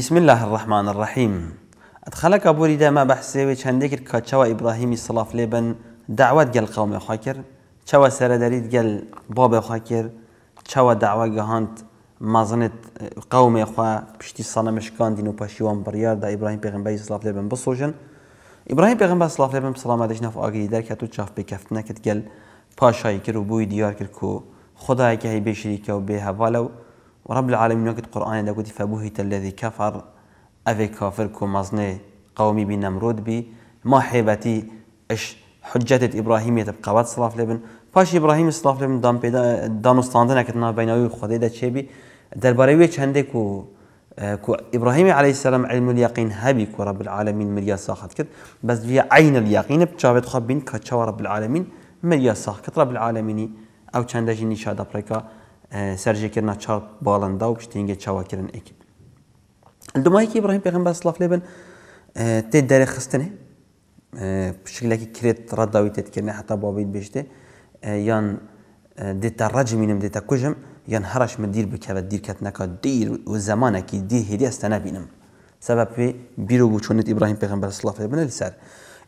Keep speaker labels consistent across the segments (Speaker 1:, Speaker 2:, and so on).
Speaker 1: بسم الله الرحمن الرحيم ادخلك ابو بۆریدا ما بحثي بەحسێوی ابراهيم کە لبن دعوات سلااف قوم خاكر گەل قەومێخوا کرد باب خاكر گەل دعوه بێخوا کرد قوم داوا گەهاند مازنت مشكان دينو سەەمشکاندین بريار دا ابراهيم پیغمبر پێغمبەی لبن لێبن ابراهيم پیغمبر پێغمبە لبن سلام سلامەتش نف اگي در و چاف پێکەفتنەکرد گەل پاشایی کرد و بووی دیار کرد و خدایەکی هەی بێشریکە و بێهەواە و ورب العالمين وقت القرآن يقول فبهت الذي كفر أفي كافر كمازني قومي بنمرود بي ما حيبتي اش حجة إبراهيم يتبقى صلاف لبن فاش إبراهيم صلاف لبن دان بيدا دانو كتنا بين أوي خدي دا چه دار باريوية وی كو کو آه، کو السلام علم اليقين هبي كو رب العالمين مليا ساخت كت بس في عين اليقين بچاوت خبين كتشاو رب العالمين مليا ساخت رب العالمين او چنده جنی شاد سرجێکردنا چاڵ باڵندا و پشتینگە چاواکردن ئەکی دومایکی بڕهیم پێخم بەسلااف لێ بن که کرد پشکلێکی کرێت ڕداوی تێتکردنە حتا بابیت بێشتێ یان دێتا ڕجمینم دێتە کجم، یان هرش من دیر بکەوە دیرکەت نەکە دیر و که دیر هیدی است نبینم سبب پێ بیرۆ چونت ابراهیم ئیبراهیم پێخم بەسلااف لێ بنە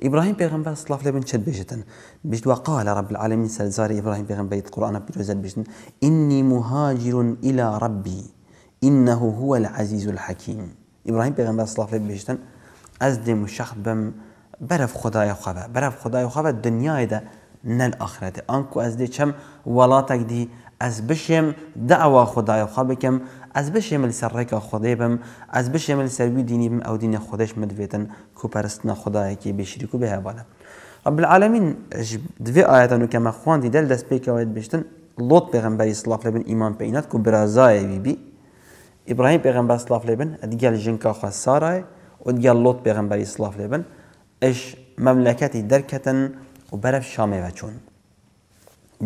Speaker 1: ابراهيم پیغمبر صلاف لبن چد بجتن بجد وقال رب العالمين سلزار ابراهيم پیغمبر قرآن بجوزد بجتن اني مهاجر الى ربي انه هو العزيز الحكيم ابراهيم پیغمبر صلاف لبن بجتن از دم شخص بم برف خدای خواه برف خدای خواه دنیای ده نل آخرته آنکو از دی چم ولاتک دی از بشم دعوا خدای خواه بکم از بەشێ من لەسەر ڕێکە خدای بم ئەس بەشێ من سەروی دینی بم او خودش مد ئەو دینە خۆدەش خدای کی خدایەکی بێشریک به حواله رب العالمین دوی نو کما خوان دی دل دەل دەست پێکەوەیت بشتن لوط لۆت پێغمبەری سلااف ایمان پینات کو و برازایەوی بی ابراهیم ئیبراهیم پێغمبەر سلااف لێبن ئەدیگەل ژنکە خوا سارای وتگەل لۆت پێغمبەری سلااف لێبن ئەش مەملەکەتی دەرکەتن و برف شامه و چون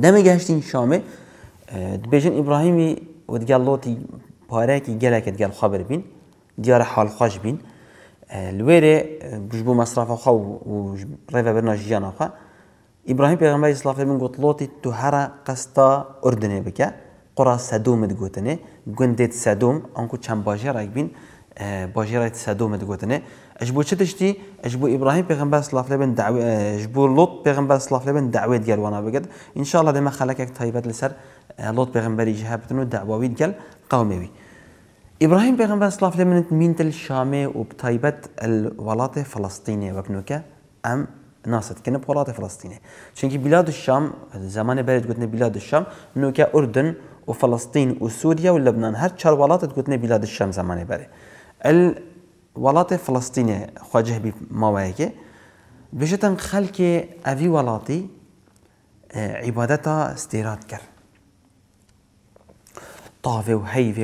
Speaker 1: چۆن گشتین شامه اه، شامێ ابراهیمی و دیگر لوتی پارەیەکی گەلێکت گەل خبر بین دیارە حالخواش بین لێرێ بژ بوو مەصرافەخوا و ڕێبە بەرنا ژیانەخوا ئیبراهیم پێغمبەری سلافی من گوت لۆتی تو هەرە قەستا ئوردنێ سدوم قڕا سەدومت گوتنێ گوندێت سەدوم ئەنکو چەند باژێڕێک بین اجبو سەدومت گوتنێ ئەش بۆ چ تشتی ئەش بۆ ئیبراهیم پێغمبەر سلافلێ بن ئەش بۆ لۆت پێغمبەر سلافلێ بن داوێت گەلوانە بگەت ئینشاءڵە دێمە خەلەکێک تایبەت لەسەر لۆت پێغمبەری ژهابتن و داواویت گەل قاومێوی إبراهيم پیغمبر صلاف لمن من تل الشامي وبتايبت الولاطة فلسطينية وبنوكة أم ناصت كنا بولاطة فلسطينية شنكي بلاد الشام زمان بلد قلتنا بلاد الشام نوكا أردن وفلسطين وسوريا ولبنان هر چار ولاطة قلتنا بلاد الشام زمان برد الولاطة فلسطينية خواجه بموايكي بشتن خلق أفي اه، ولاطي عبادتها استيراد كر طافة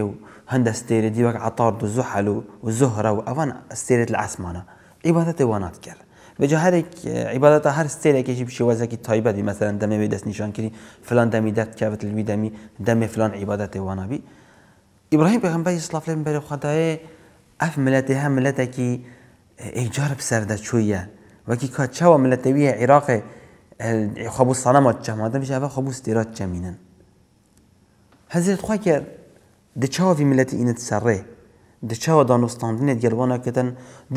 Speaker 1: و هندا ستيري ديوك عطارد وزحل والزهرة وأفن استيري العسمانة عبادة وانات كلا بجا هرك عبادة هر استيري كيش بشي وزاكي طيبة دي مثلا دمي بيدس نشان كري فلان دمي دات كابت الوي دمي دمي فلان عبادة وانا بي إبراهيم بيغنبري يصلاف لهم عليه خطايا خداي أف ملتي هم كي إيجار بسردة شوية وكي كات شوا بيه عراقي خبو الصنمات جمع دمي أبا خبو استيرات جمينا هزيرت خواه د چاوی ملتی اینت سره د چاو دانستاندن گلوانا کتن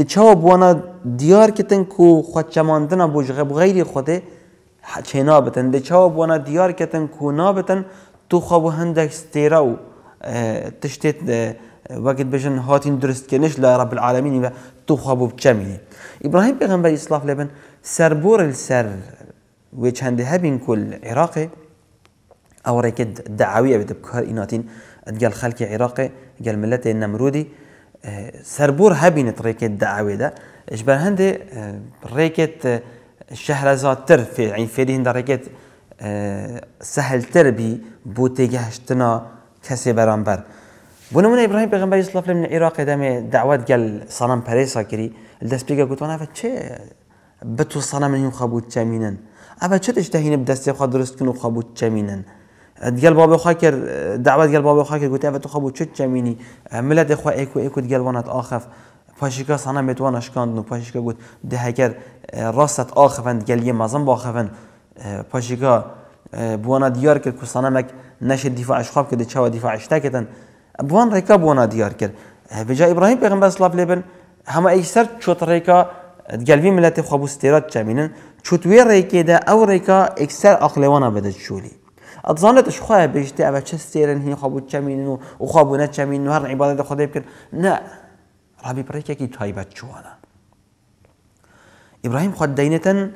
Speaker 1: د چاو بوانا دیار کتن کو خود چماندن بوجغه بغیر خوده چینا بتن د چاو بوانا دیار کتن کو نا بتن تو خواب هندک ستیرا و اه، تشتت اه، وقت بجن هاتین درست کنش لرب العالمین و تو خواب بچمینی ابراهیم پیغمبر اسلام لبن سربور السر و چند هبین کل عراقه او رکد دعاویه بده بکار ایناتین قال خلقي عراقي قال ملت النمرودي آه، سربور هبين طريقة الدعوة ده إجبار هندي طريقة آه، آه، شهرزاد تر في يعني في هند طريقة سهل تربي بي بو تيجهشتنا كسي برانبر بنمونه إبراهيم پیغمبر صلی الله علیه العراق عراق دم دعوت قال صنم پریسا کری الدس بیگا قلت وانا چه بتو صنم نیو خبوت چمینن اما چه تشتهین بدست خود درست کنو خبوت چمینن دیگل بابه خواه کر دعوت دیگل بابه خواه کر گوته اوه تو خواه بود چود چمینی ملت خواه ایکو ایکو دیگل وانت آخف پاشیکا سانا میتوان اشکاند و پاشیکا گوت ده هکر راست آخفن دیگل یه مزن باخفن پاشیکا بوانا دیار کرد که سانا مک نشه دفاع اشخاب کرد چه و دفاع اشتاکتن بوان ریکا بوانا دیار کرد بجا ابراهیم پیغمبر اسلاف لیبن همه ایسر چوت ریکا دیگلوی ملت خواه بود ستیرات چمینن چوتوی ریکی ده او ریکا اکسر اقلوانا بده چولی اتظنت اش خواه بيجتي اما چه سيرن هي خوابو چمين و خوابو نه چمين و هر عبادت خدا بكن نه رابي بريك يكي تايبت شوانا ابراهيم خد دينة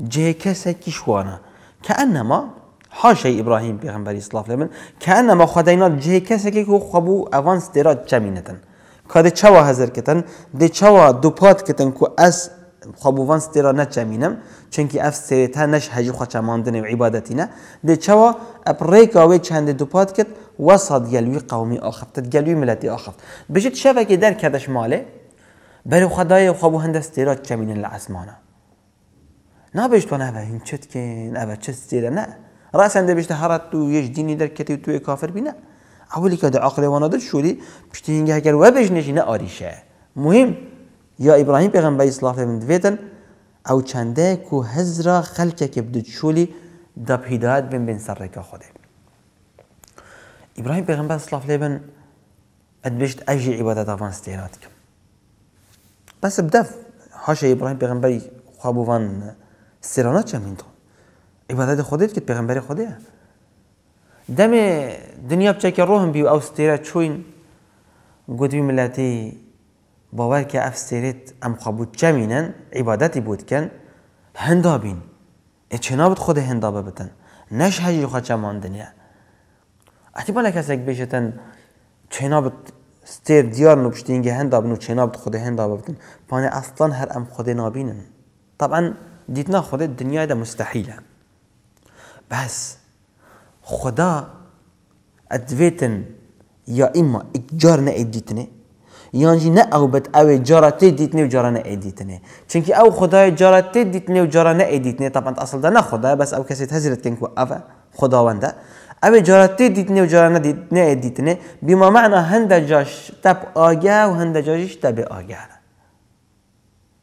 Speaker 1: جه كسكي شوانا كأنما حاشا ابراهيم پیغمبري صلى الله عليه وسلم كأنما خد دينة جه كسكي كو خوابو اوان ستيرات چمينة كاده چوا هزر كتن ده چوا دوپات كتن كو اس خوابوان سترا نچمینم چونکی اف سریتا نش هجی خواه چماندن و عبادتی نه ده چوا اپ او چند دوپاد کت وسط گلوی قومی آخفتت گلوی ملتی آخفت بشید که در کدش ماله برو خدای خوابو هندست سترا چمینن لعسمانه نه بشت تو نه این چت کن اوه چت سترا نه راسنده ده بشته هرات تو یش دینی در کتی تو کافر بینه اولی که در عقل شوری پشتی اینگه اگر و بشنشی نه آریشه مهم یا ئیبراهیم پێغمبەری سلاافێ من دوێتن ئەو چەندەیەک و هەزرا خەلکێکی بدوچولی دەپیدات بن بن سەرڕێکە خۆدێ ئیبراهیم پێغمبەر سلااف لێ بن ئەدبشت ئەژی عیبەتە داوان ستێناتکەم بەس بدەف هاشە ئیبراهیم پێغمبەری خوابووان سێرانە چەمینتۆ عیبەتە خودێت کرد پێغمبەری خودەیە دەمێ دنیا بچێکی ڕۆهم بی و ئەو ستێرە چوین گوتوی ملەتی باور که افسریت ام خبود چمینن عبادتی بود کن هندابین ای ئچێ نابێت خۆدا هێندا بە بتن نەش هەژی دنیا بالا کسی که بێژێتەن چێ نابێت ستیر دیار نو پشتینگە گه نو و چێ نابێت خۆدا هێندا اصلا بتن پانه اصلا هر ام خود نابینن طبعا دیتنا دنیای ده مستحیله بس، خدا ادویتن یا اکجار نه نەئیدیتنێ یانجی نه او بد او جارا تی دیتنی و جارا نه ایدیتنی چونکی او خدای جارا تی دیتنی و جارا نه ایدیتنی طبعا اصل ده نه خدای بس او کسی هزرت کن که او خداونده او جارا تی دیتنی و جارا نه نه ایدیتنی بما معنا هند جاش تب آگه و هند جاش تب اش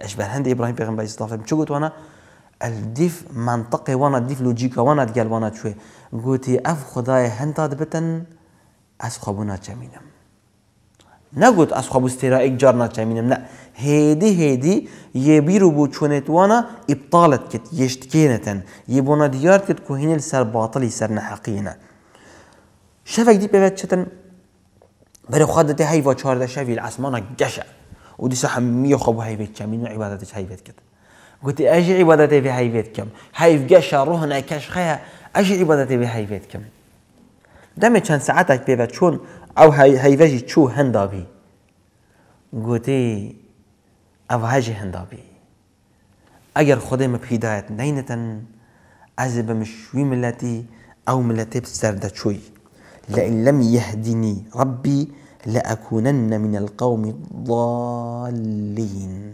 Speaker 1: اشبه هند ابراهيم پیغمبر علیه السلام چه گفت وانا الديف منطقي وانا الديف لوجيكا وانا قال وانا شوي قلت اف خداي هنتا بتن اس خبونا جمينم نگوت از خواب استرا یک جار نچمینم نه هیدی هیدی یه بیرو بو چونت وانا ابطالت کت یشت کینتن یه بونا دیار کت کوهینل سر باطلی سر نحقینه شفك دي بيبات شتن بري خادت هاي وشار ده شافي العسمانة جشع ودي ساحة مية خبو هاي بيت كم من عبادتك هاي بيت كده قلت اجي عبادتي في هاي بيت كم هاي في جشع روحنا كاش خيا اجي عبادتي في هاي بيت كم دمي كان ساعتك بيبات شون او فاجي تشو هندابي قوتي او هاجي هندابي اجر ئەگەر خودێمە پیدایەت نینەتەن ئەزێ بە مشوی او ملاتي بسرده شوي لئن لم يهدني ربي لأكونن من القوم الضالين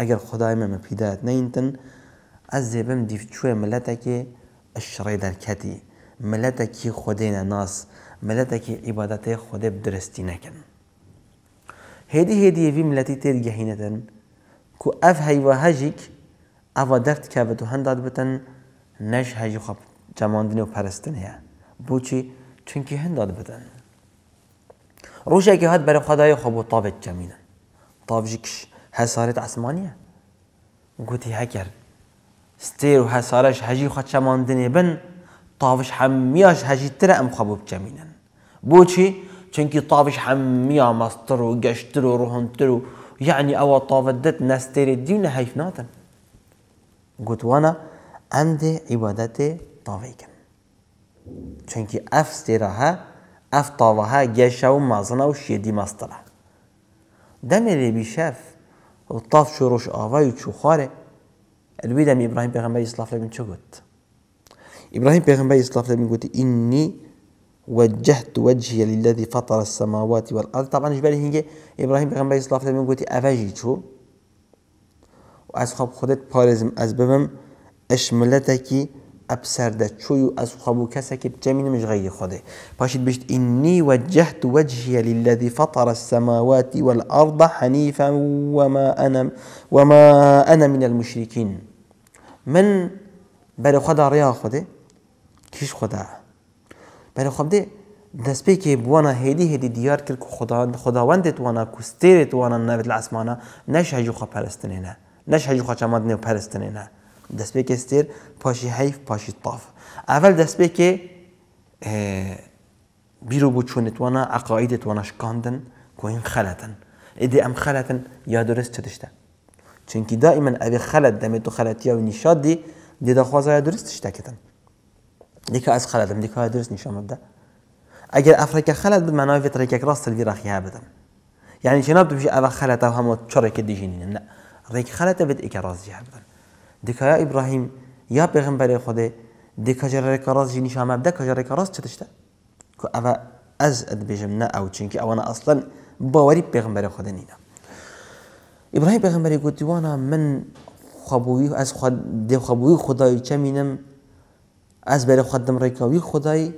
Speaker 1: ئەگەر خدای مەمە نينتن نەینتن ئەس زێبم دیفچوێ ملەتێکی ئەشڕێ دەرکەتی ملەتێکی خودێنە ناس که عبادت خود درستی نکن هدی هیدی وی ملتی تیر گهیندن که اف هیوا و هجیک او درد که به تو هنداد بتن نش هجی خواب جماندن و پرستن هیا بوچی چونکی هنداد بتن روشه که هاد برای خدای خوب و طابت طاب طابجیکش حسارت عصمانیه گوتی هکر ستیر و حسارش هجی خواب جماندن بن طابش حمیاش هجی تر ام خواب جمینن بوشي چنكي طافش حمیا مستر وقشتر گشتر و يعني او طافدت ناس تيري دينا هيف ناتن قلت وانا عندي عبادتي طافيكن چنكي اف ستيرها اف طافها جشا ومازنا مازنا و شيدي مسترها دمي اللي بيشاف الطاف شروش آفاي وشخاره البيدم ابراهيم بيغمبري صلاة بن شو قلت ابراهيم بيغمبري صلاة بن قلت اني وجهت وجهي للذي فطر السماوات والارض طبعا جبالي هنجي ابراهيم پیغمبر اسلام فرمی گوتی اوجی چو و از خواب خودت پارزم از ببم اشملتکی ابسرده چوی و از خواب و کسکی بجمین مجغی خوده پاشید بشت اینی وجهت وجهی للذی فطر السماوات والارض حنیفا وما انا وما انا من المشركين من بر خدا ریا خوده کیش خدا برای خب ده دست پی که بوانا هیدی هیدی دیار کرد که خدا خداوندت وانا کستیرت وانا نبت العسمانا نش هجو خوا پرستنه نه نش هجو خوا چماد نیو پرستنه نه دست پی که استیر پاشی حیف پاشی طاف اول دست پی که بیرو بو چونت وانا عقایدت وانا شکاندن که این خلطن ایدی ام خلطن یا درست چدشته چونکی دائما ابي خلط دمتو خلطیا و نشاد دی دیده خوازه درست شده کتن دیکە ئەس خەلەدم دیکە درست نیشەمەدا ئەگەر ئەفریکە خەلەت بمانەوە ڤێتڕێکێک ڕاستەوی ڕخیا بدەم یعنی چنا دوژی ئەوە خەلەتە هەموو چڕێکی دیژینین ڕێک خەلەتە بێت ئیکە ڕازیار بدەن دیکەیا ئیبراهیم یا پێغم بەرێ خودێ دیکە ژێڕێکە ڕاستی نیشامە بدە کە ژێڕێکە ڕاست چتشتە کو ئەوە ئەز ئەدبێژم نە ئەو چینکی ئەوەنە ئەسڵەن باوەری پێغم بەرە خودە نینە ئیبراهیم پێغمبەری گوتیوانە من خەبووی ئەس دێخەبووی خدای چەمینم از بر خودم ریکاوی خدای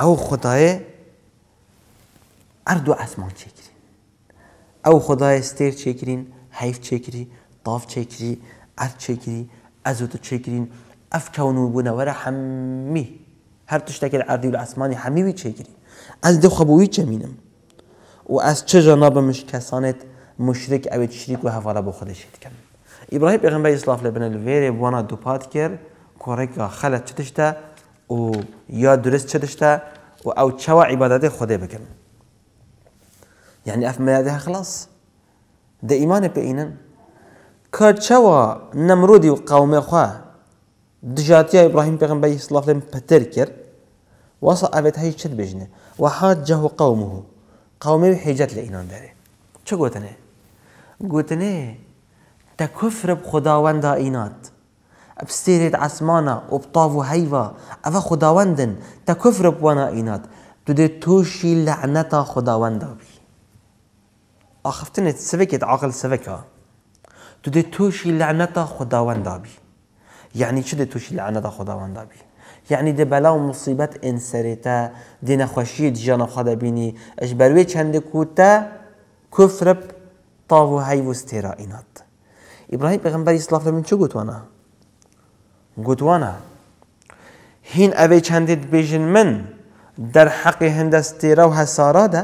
Speaker 1: او خدای ارد و اسمان چکرین او خدای استیر چکرین حیف چکری طاف چکری ارد چکری تو چکرین بونه بناور حمی هر تشتکل اردی و اسمانی حمی وی چکرین از دو خبوی چمینم و از چه مش کسانت مشرک او شریک و حوالا با خودشید کن ابراهیم پیغمبر اسلاف لبن الویر دو دوپات کرد کورکا خلط چتش تا و یا درست چتش و او چوا عبادت خدا بکن يعني اف ملاده خلاص ده ايمان بينن كتشوا نمرودي وقوم خوا دجاتي ابراهيم پیغمبر صلى الله عليه وسلم پتر كر وصا ابيت هاي چد بجنه وحاجه قومه قومه حجت لإيمان داره چه گوتنه گوتنه تكفر بخداوند اينات بستيرت عسمانا وبطافو هيفا أفا خداوندن تا كفر بوانا إينات تودي توشي لعنتا خداوندا بي اخفتني سبكت عقل سفكا تودي توشي لعنتا خداوندا بي يعني شده توشي لعنتا خداوندا بي يعني دي بلا و مصيبت انسرتا دي نخوشيت جانا خدا بيني اش بروي چند كوتا كفرب طاو هاي وستيرا اينات إبراهيم پیغمبر اسلام من چو گوتوانا؟ گوتوانە هین ئەوەی چەندیت بێژن من در حق دەرحەقی هەندەستێرە و هەسارادا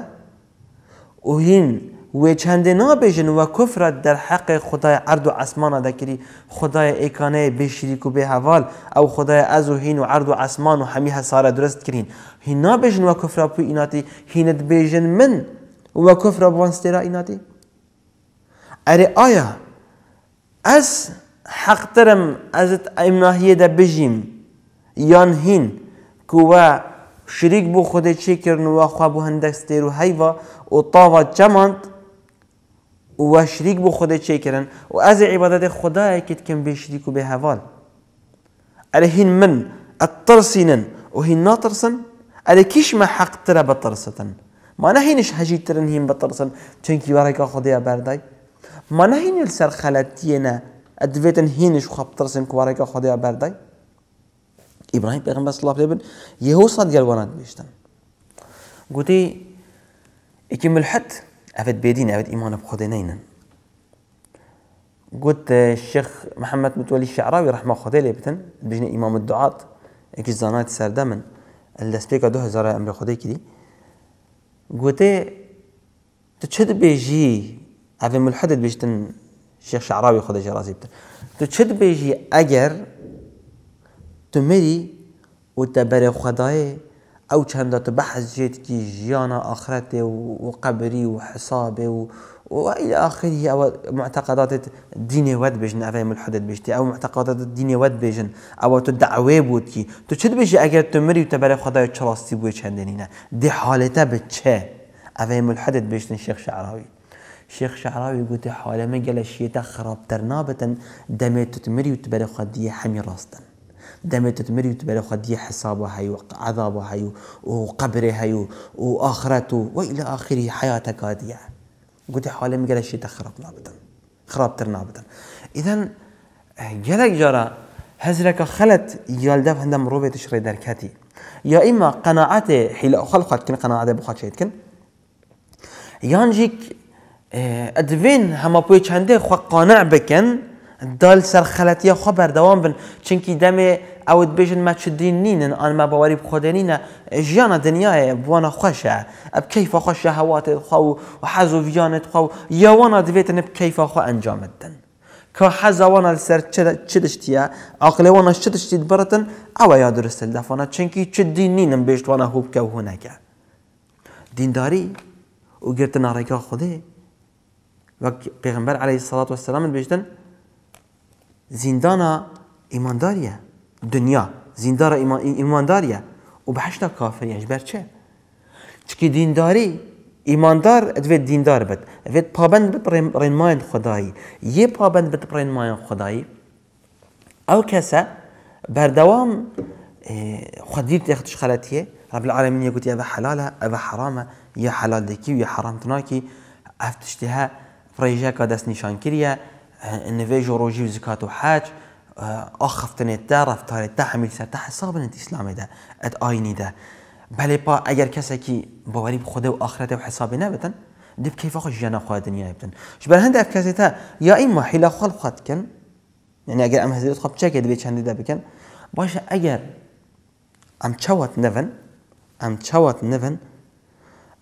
Speaker 1: و هین وێ چەندێ نابێژن وە کوفرەت دەرحەقی خدای ئەرد و ئەسمانە دەکری خدای ئەیکانەیە بێشریک و بێهەواڵ او خدای ئەز و هین و عرض و ئەسمان و هەمی هەسارە درست کردین هین نابێژن و کوفرە پوی ئیناتی هینت بێژن من و وە کوفرە بوانستێرا ئیناتی ئەرێ ئایا ئەس حق ترم ازت ناحیه ده بجيم يان هين كوا شريك بو خود چی کرن و خواه بو هندک ستیرو هیوا و طاوه چمند و شريك بو خود چی کرن و از عبادت خدا اکید كم به شریک و به هوال اره هین من الترسینن و هين ناترسن اره كيش ما حق ترى بترستن ما نهينش هجي ترن هين بترسن تنكي ورکا خدا برداي ما نهين السر خلطیه advetan hinish u qab tirsin kubaraka xudoyo barday ibrohim payg'ambar sallallohu alayhi vasallam yehu sadgal wanad beshdan guti ikki mulhid avat bedin avat imon xudinaynan قلت الشيخ محمد متولي الشعراوي رحمه خدي لبتن بجنا إمام الدعاة اكي زانات سردمن الاسبيكا دو هزارة أمر خدي كدي قلت تشد بيجي أبي ملحدد بيجتن الشيخ شعراوي خودش بتر تو چت بیجی اگر تو میری و تا بر خدای او چند تو بحث جد کی جیان آخرت و قبری و حساب و والى اخره او معتقدات دين ود بجن افهم الحدد بجتي او معتقدات دين ود بجن او تو دعوه بود كي تو چد بجي اگر تو مري تو برای خدای چراستي بو چندنينه دي حالته به چه افهم الحدد بجن شيخ شعراوي شيخ شعراوي يقول حول قال شي خراب ترنابة دميت تتمري وتبري خدية حمي راستن دميت تمري وتبري خدية حسابها هاي وعذابها هاي وقبرها هاي وآخرته وإلى آخره حياتك هادية قلت حول قال شي خراب نابتا خراب ترنابة إذا جلك جرى هزرك خلت يالدف هندم روبي تشري دركاتي يا إما قناعته حيل خلقت كن قناعته بخاطر كن يانجيك ادوین همه پوی چنده خو قانع بکن دال سرخلتی خو بردوام بن چونکی دم اود بیشن ما چه دین نینن آن ما باوری بخود نینه جیان دنیای بوانا خوشه اب کیف خوشه هوات خو و حزو ویانت خو یوانا دویتن اب کیف خو انجام دن که حزوانا سر چه دشتیه عقل وانا چه دشتید برتن او یا درست دفانا چونکی چه دین نینن بیشت وانا خوب که هنگه دینداری و گرتن آرگاه خوده va payg'ambar alayhissalotu vassalom nima degan zindana imondoriya dunyo zindora imondoriya u bashta kofir چه؟ chunki دینداری ایماندار دوید دیندار بد دوید پابند بد رنماین خدایی یه پابند بد رنماین خدایی او کسا بردوام اه، خدیر تختش خلطیه رب العالمین یکوتی اوه حلاله اوه حرامه یه حلال دکی و یه حرام تناکی افتشتها پرۆژەکە دەستنیشان کردە نوێژ و ڕۆژی و زکات و حج ده ده حمیل سر ده حساب ڕفتارێتدا اسلام ده ات آینی ده بله پا اگر کسی که باوری به خودە و آخرت و حسابی نەبێتن دب کەیف خۆش ژیانە خوا دنیای بدن ش هند افکاسی تا یا این ئیمە حیلا خۆڵ کن یعنی اگر ام ئەم هەزیرت خۆب چێکە دەبێت ده بکن باشه اگر ام چوات نەڤن ام چوات نەڤن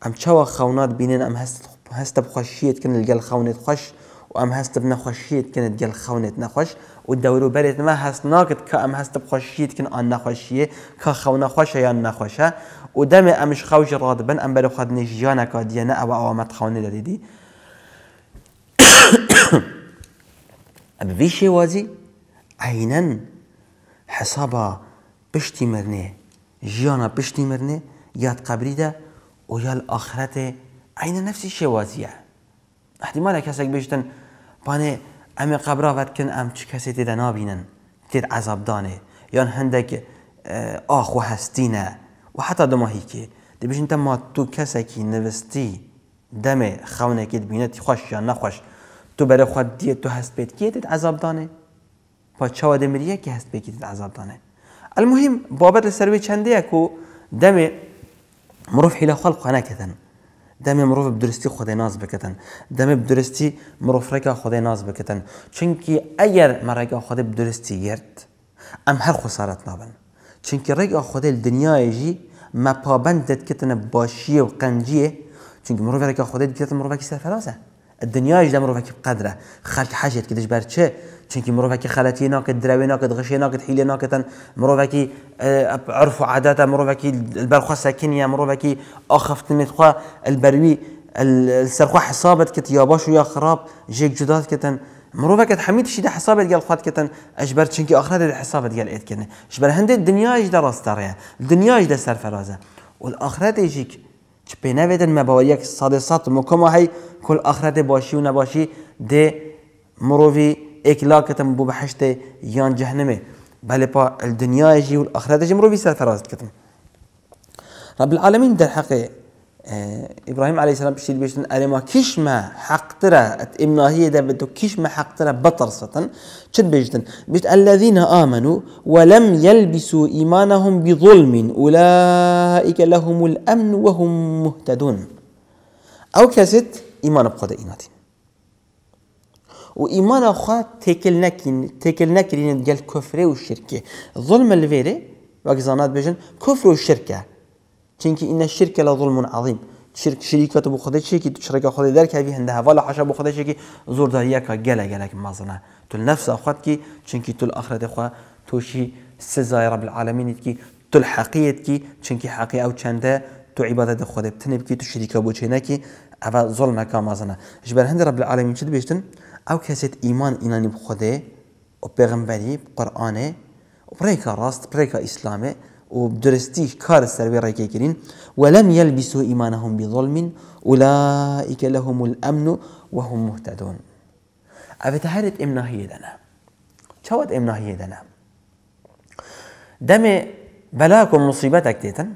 Speaker 1: ام چوات خونات بینن ام هەستت هسته بخوشیت کنید الجل خونت خش و ام هست بنخوشیت کنید الجل خونت نخش و دورو برید ما هست ناقد که ام هست بخوشیت کن آن نخوشیه که خونه خوشه یا نخوشه و دم امش خوش راد بن ام بر خد نجیا نکادیه نه او آمد خونه دادیدی ام ویشی وازی عینا حسابا بشتی مرنه جیانا بشتی مرنه یاد قبری ده و یا الاخرته این نفسی کسی که کەسێک امی پانێ امیر کن ام چه کسی تیده نابینن عذاب دانه یان هستی نه و حتی ماهی و حتا بیشن تا ما تو که نوستی که که تی خوش یا نخوش، تو برای خود دید، تو هست هەست پێت کێتت که هست دەمریەکی هەست که دانه. المهم بابت المهم، بابت سروی چنده دەمێ دم حیلا خەڵ خۆ دەمێ مرۆڤ درستی خودی ناز دمی دەمێ درستی مرۆڤڕێکا خودی ناز بکتن. چونکی ئەگەر مەڕێگا خودی درستی گرت ام هر خسارت نابن چونکی ڕێگا خودی دنیایژی دت کتنە باشي و قەنجیە چونکی مرۆڤێکا خودی دیێت مرۆڤکی سفراسه دنیایش دم روفکی قدره خلق حاجت کدش بر چه چونکی مروفکی خلطی ناکد دروی ناکد غشی ناکد حیله ناکدن مروفکی آه، عرف و عادات مروفکی البرخوا ساکنیه مروفکی آخفتنیت خوا البروی السرخوا حسابت کت یا باش و یا خراب جیک جدات کتن مروفك حميد شي حسابات قال خوات كتن اجبر تشنكي اخرات حسابات إيد اتكن اجبر هند الدنيا اجدا راس داريا الدنيا اجدا سر فرازه والاخرات يجيك چ پی نویدن مبا یک صد صد مکم هی کل آخرت باشی و نباشی ده مروفی اکلا کتم بو بحشت یان جهنمه بله پا الدنیا جی و آخرت جی مروفی سرفراز کتم رب العالمین در حق اه، ابراهیم عليه السلام بیشتن بيشتن ما كيش ما حق حقترا ده بدو كيش ما حقترا سطن شد بيجتن بيجت الذين آمنوا ولم يلبسوا إيمانهم بظلم أولئك لهم الأمن وهم مهتدون أو كاسد إيمان بقضاء إيناتي وإيمان أخا تكل نكين تكل نكرين ديال كفر وشركة ظلم الفيري وقزانات بيجن كفر وشركة چنكي إن الشركة لظلم عظيم شرك شريك فتو تو بخدا چی که تو شرک خدا در کوی هنده حوالا حشا بخدا چی زور داريا كا گله گله كم مزنا تل نفس خود كي چونکی تو الاخرت خود توشی سزای رب العالمین که تو الحقیت که چونکی حقيقة او چنده تو عبادة خود بتنی بکی تو شریک بو چی نکی او ظلم که مزنه جبر هند رب العالمين شد بيشتن او کسیت ایمان اینانی بخدا و پیغمبری قرآنه و پریکا راست بريكا اسلامه وبدرستي كار السروي كيكرين ولم يلبسوا إيمانهم بظلم أولئك لهم الأمن وهم مهتدون أبتهرت إمنا هي دنا شوات إمنا هي دنا دمي بلاك ومصيبتك تيتن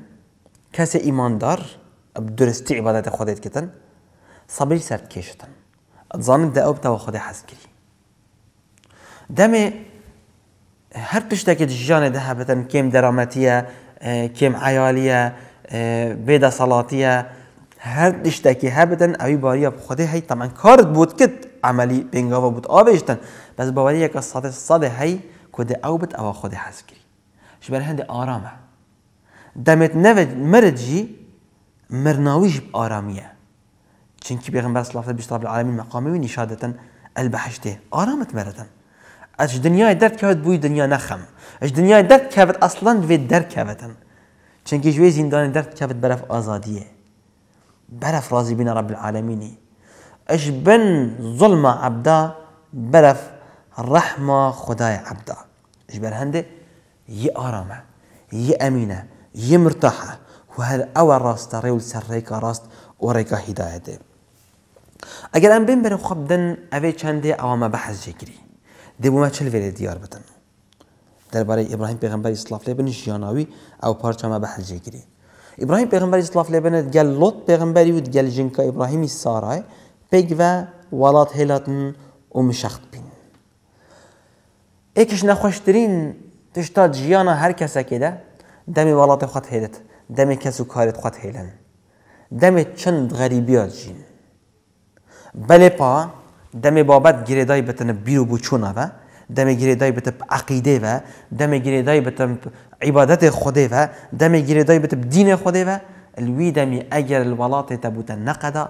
Speaker 1: كاس إيمان دار بدرستي عبادات خودت كتن صبري سرد كيشتن اتظن ده أبتا وخدي حسكري دمي هر که هەر ده ژیانێ کم دراماتیه اه، کم عیالیه اه، بیدا صلاتیه هر سەڵاتیە که تشتێکی اوی باری باریە خوده هی تەمان کارت بود کت عملی بود بوت بس بەس باوەریەکە سادە سادە هی کده او بت او خوده حس ئەوە خۆدە حەزکری ژبەر هەندێک ئارامە دەمێت نەوێت مرجی مرناویش ئارامیە چونکی بێغم بەر سلاافە بیشتا العالمین مەقامی و نشادتن البحشته آرامت مردن اش دنیای درد که بوی دنیا نخم اش دنیای درد که اصلا به درد که چونکی جوی زندان درد که برف آزادیه برف راضی بین رب العالمینی اش بن ظلم عبدا برف رحمة خداي عبدا جبر هندي يي آرامة يي أمينة يي مرتاحة وهل أول راست ريول سريكا راست وريكا هداية دي أجل أم بين برخبدن أبي چنده أو ما بحث جيكري دەبوومە چل ویل دیار بدن درباره ابراهیم پیغمبر سلااف او ژیانناوی به حل بە حەجێگیری ابراهیم پیغمبر ابراهیم پیغمبر گل لط پیغمبری و گل جنکا ابراهیمی سارای و ولات هلاتن و مشخت بین ئێکیش نخوشترین تشتا هر هر که ده دمی ولات خود دەمێک دمی و کارت خود هیلن دمی چند غریبیات جین بله پا دمی بابت گریدای بتن بیرو بچونا و دمی گریدای بت عقیده و دمی گریدای بت عبادت خدي و دمی گریدای بت دین خدي و الوی دمی اگر الولات تبوت نقدا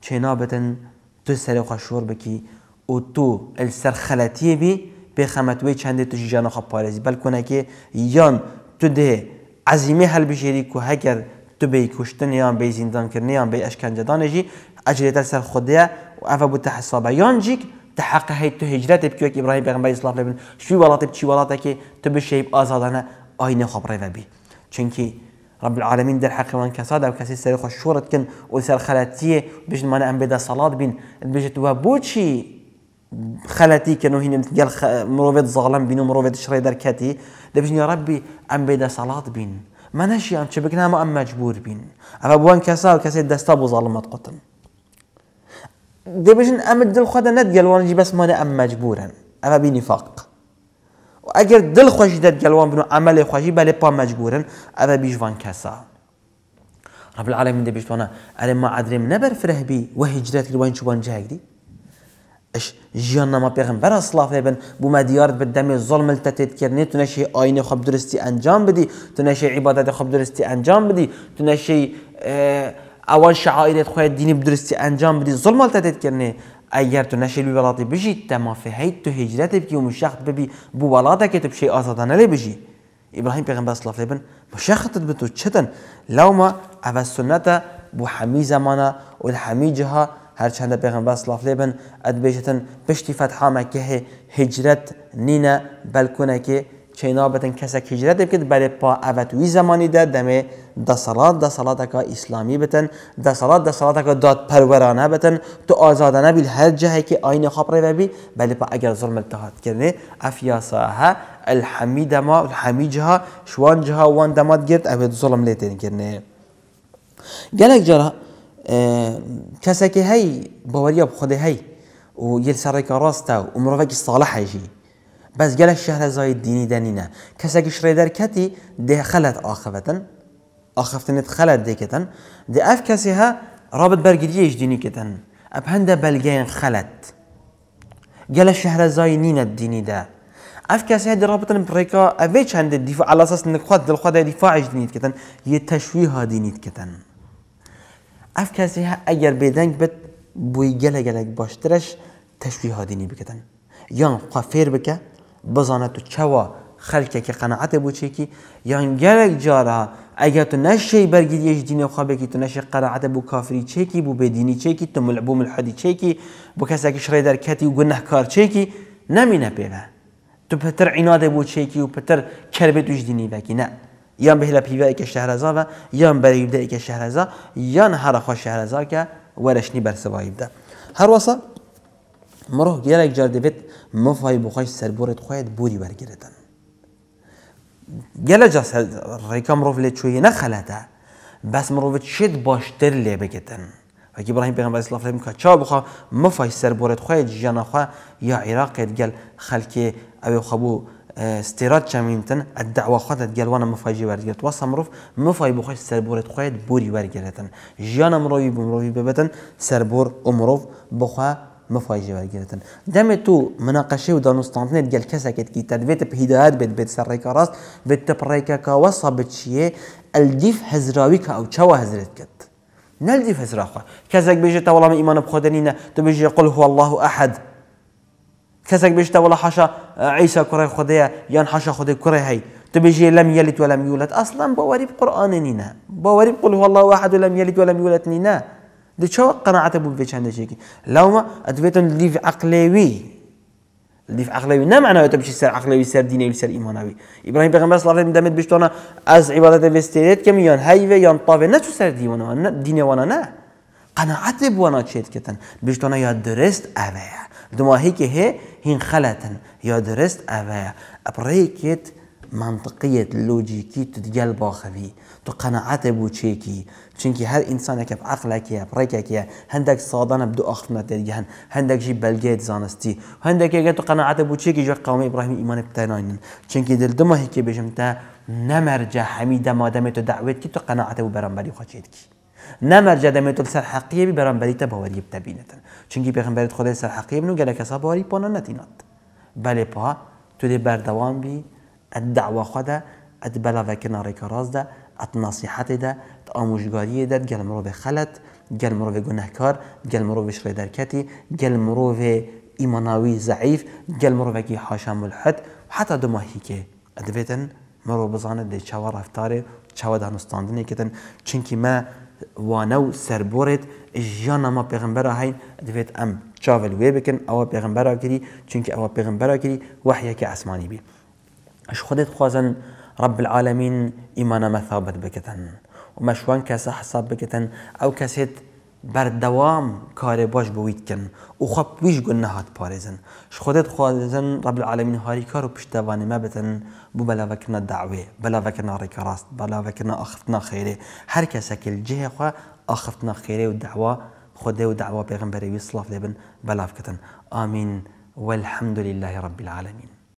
Speaker 1: چنا بتن تو سر خشور بکی او تو السر السرخلتي بي بخمت وي چند تو جان خب پارزی بل کنه که یان تو ده عزيمه هل بشيري کو هگر تو بی کشتن يان بی زندان کرنه يان بی اشکنجه دانجي اجریت سر خديه ئەە بۆ تەحسا بە یانجیک تحقق هەیت تو بيغمبر بکوێک الله بەغمبەر ئیسلام لەبن شوی وڵاتە بچی وڵاتەکێ تو بشەیب اين خبري خۆبڕێبەبی چونكي رب العالمين در حق من كسادة وكسي سري خوش شورت كن او سر خلاتيه بيجن مانا ام بدا صلاة بين تو وابوشي خلاتي كانوا هنا متقال خ... مروفيت ظالم بينو مروفيت شري در كاتي دبجن يا ربي ام بدا صلاة بين ما نشي ام شبكنا ما ام مجبور بين افا بوان كسا وكسي دستا بو ظالمات قطن دي بجن دەبژن ئەمە دڵخوادا نەتگەلوانجی بەسمانە ئەم مەجبورن ئەمە ام مجبورا اما بي نفاق و اگر دل خوش داد جلوان بنو ئەمەلی خۆشی بەلێ پا اما بي جوان کەسا رب العالمين دي بجتوانا أنا ما عدري من نبر فره بي و وهجرات لوين شو جاك دي اش جيانا ما بيغم برا صلاف بن بو ما ديارت بالدم الظلم التتت كرني تنشي آيني خب درستي انجام بدي تنشي عبادات خب درستي انجام بدي تنشي آه اوان شعائرت خواهد دینی بدرستی انجام بدی ظلم التدت کرنه اگر تو نشی بی ولاتی بجی تما فی هیت تو هجرت بکی و مشخت ببی بو ولاتا که تو بشی آزادانه لی بجی ابراهيم پیغمبر صلی الله علیه بن مشخت بتو چتن ما اول سنت بو حمی زمانه و حمی جها هر چند پیغمبر صلی الله علیه بن ادبیشتن بشتی فتحا مکه هجرت نینا بلکونه که چینابتن کسک کجرت بکد بلی پا اوتوی زمانی ده دمه ده صلات ده صلاتکا اسلامی بتن ده صلات ده صلاتکا داد پرورانه بتن تو آزادانه بیل هر جهه که آین خواب روی بی بلی پا اگر ظلم التحاد کرنه افیا ساها الحمی دما الحمی جها شوان جها وان دماد گرد اوید ظلم لیتن کرنه گلک جرا که اه، هی باوریاب بخوده هی و یه سرکا راسته و مروفکی صالحه جی بس گەلە شەهرەزای دینی دەنینە کەسێکی شڕێدەرکەتی دێخەلت ئاخەتەن ئاخفتنت خەلت دێکتن دە ئەف کەسی هە ڕابت بەرگریەش دینیکتن ئەب هەندە بەلگەیان خەلت گەلە شەهرەزای نینە دینیدا اف كاس هذه رابطة بريكا افيتش عند الدفاع على اساس انك خد الخد دفاع جديد كتن هي تشويه دينيت كتن اف كاس اگر بدنك بت بوي جلق جلق باشترش تشويه ديني بكتن يان قفير بك بزانه تو چوا خلکه که قناعت بو چی کی یان گلک جارا اگر تو نشی برگیریش دین خو بگی تو نشی قناعت بو کافری چی کی بو بدینی چی کی تو ملعبوم الحدی چی کی بو کسی که شری در کتی و گناه کار چی کی نمینه پیوه تو پتر عناد بو چی کی و پتر کربه توش دینی بگی نه یان بهلا پیوه که شهرزا و یان بریبده که شهرزا یان هر خو شهرزا که ورشنی بر سوایب ده هر واسه مروه گیرک جار دوید مفای بخوای سربورت خواهد بودی برگردن گله جا ریکام رو ولی چویه نخلطه بس مروف چید باشتر لی بگتن و کی ابراهیم پیغمبر اسلام فرمی که چه بخوا مفای سربورت خواهد جان خوا یا عراق گل خلکی او خبو استيراد اه، چمینتن الدعوة خدت قال وانا مفاجئ ورجلت وصمرف مفاي بخش سربورت خويت بوري ورجلتن جانا مروي بمروي ببتن سربور امروف بخوا مفاجئ وگرتن دم تو مناقشه و دانستانتن گل کسکت کی تدویت به هدایت بد بد سر ریکا راست بد تپریکا کا وصب چیه الدیف هزراوی کا او چوا هزرت کت نلديف هزراخوا كزك بيجي تا والله ايمان بخدنينا تو بيجي قل هو الله احد كزك بيجي تا والله حاشا اه، عيسى كره خديا يان حشا خدي كره هي تو بيجي لم يلد ولم يولد اصلا بواري بقران نينا بواري قل هو الله واحد ولم يلد ولم يولد نينا د چا قناعت بو به چند شي لو ما ادويتن ليف عقلوي ليف عقلوي نعم أنا ته بشي سر عقلوي سر ديني ولا سر ايمانوي ابراهيم پیغمبر صلى الله عليه وسلم دمت بشتونه از عبادت وستيت كم يان هاي في يان طابه نه تو ديني وانا ديني دينه وانا نه أبو أنا شيء كتن بشتونه يا درست أبايا دما هي هين خلاتن يا درست اوه ابريكت منطقية اللوجيكي تتقلب دیگل باخوی تو قناعت بو هر انسان يكب عقلك که برکه که هندك صادن بدو أخفنا دیگه هندك جيب جی زانستي هندك هندک که تو قناعت بو جو قوم إبراهيم إيمان بتناین چونکی دل دمه که بجمتا تا نمرجه ما مادم تو دعوت کی تو قناعت بو برانبری خواهید کی نمرجه دم تو سر حقیه بی برانبری تا باوری بتبینتن چونکی پیغمبرت خدا سر حقیه منو گله کسا باوری پانا نتینات بله پا تو دی بردوام بی الدعوة خدا أتبلا بلاوه کنار کاراز ده اد نصیحت ده اد آموزگاری ده گل مرو به خلط گل مرو به گناهکار گل مرو به شری درکتی گل مرو به ایماناوی ضعیف حاشا ملحد حتی دو ماهی که ادویتن مرو بزانه ده چوا رفتاره چوا دانستاندنه کتن چونکی ما وانو سربورت جانا ما پیغمبر هاین دویت ام چاول وی بکن او پیغمبر کری چونکی او پیغمبر کری وحی که آسمانی بی اش خدت خوازن رب العالمين ايمانا ما ثابت بكتن وما شوان كاسا حساب بكتن او كاسيت بر دوام كاري باش بويتكن وخب ويش قلنا هات باريزن شخدت خوازن رب العالمين هاري كارو بشتواني ما بتن بو بلا فكرنا دعوة بلا فكرنا ريك راست بلا فكرنا أخفتنا خيري هر كساك الجهة خوا أخفتنا خيري ودعوة خده ودعوة بيغنبري ويصلاف لبن بلا فكتن آمين والحمد لله رب العالمين